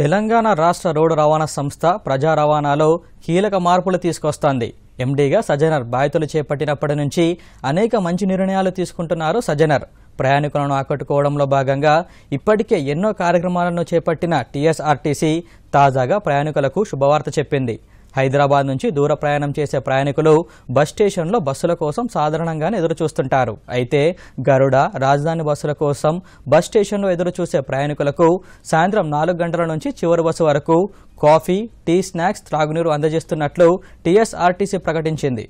తెలంగాణ రాష్ట్ర రోడ్డు రవాణా సంస్థ ప్రజా రవాణాలో కీలక మార్పులు తీసుకొస్తోంది ఎండీగా సజనర్ బాధ్యతలు చేపట్టినప్పటి నుంచి అనేక మంచి నిర్ణయాలు తీసుకుంటున్నారు సజనర్ ప్రయాణికులను ఆకట్టుకోవడంలో భాగంగా ఇప్పటికే ఎన్నో కార్యక్రమాలను చేపట్టిన టీఎస్ఆర్టీసీ తాజాగా ప్రయాణికులకు శుభవార్త చెప్పింది హైదరాబాద్ నుంచి దూర ప్రయాణం చేసే ప్రయాణికులు బస్ స్టేషన్లో బస్సుల కోసం సాధారణంగానే ఎదురు చూస్తుంటారు అయితే గరుడ రాజధాని బస్సుల కోసం బస్ స్టేషన్లో ఎదురు చూసే ప్రయాణికులకు సాయంత్రం నాలుగు గంటల నుంచి చివరి బస్సు వరకు కాఫీ టీ స్నాక్స్ త్రాగునీరు అందజేస్తున్నట్లు టీఎస్ఆర్టీసీ ప్రకటించింది